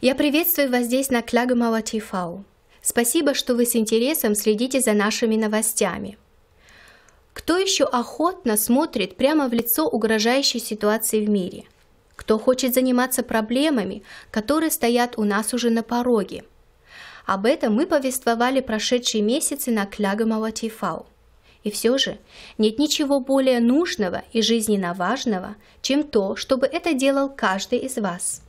Я приветствую вас здесь на Клягомова ТВ. Спасибо, что вы с интересом следите за нашими новостями. Кто еще охотно смотрит прямо в лицо угрожающей ситуации в мире? Кто хочет заниматься проблемами, которые стоят у нас уже на пороге? Об этом мы повествовали прошедшие месяцы на Клягомова ТВ. И все же нет ничего более нужного и жизненно важного, чем то, чтобы это делал каждый из вас –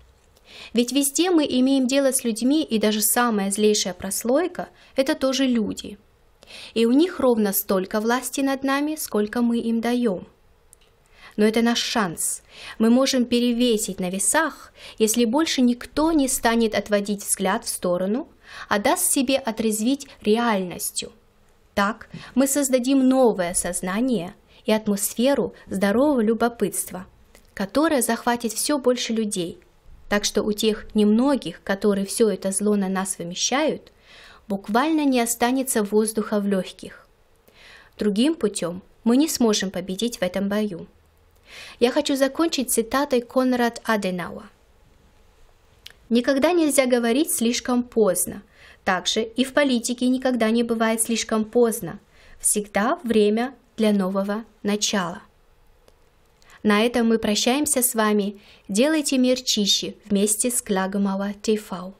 ведь везде мы имеем дело с людьми, и даже самая злейшая прослойка – это тоже люди. И у них ровно столько власти над нами, сколько мы им даем. Но это наш шанс. Мы можем перевесить на весах, если больше никто не станет отводить взгляд в сторону, а даст себе отрезвить реальностью. Так мы создадим новое сознание и атмосферу здорового любопытства, которое захватит все больше людей – так что у тех немногих, которые все это зло на нас вымещают, буквально не останется воздуха в легких. Другим путем мы не сможем победить в этом бою. Я хочу закончить цитатой Конрад Аденауа. Никогда нельзя говорить слишком поздно. Также и в политике никогда не бывает слишком поздно. Всегда время для нового начала. На этом мы прощаемся с вами. Делайте мир чище вместе с Клягомова Тейфау.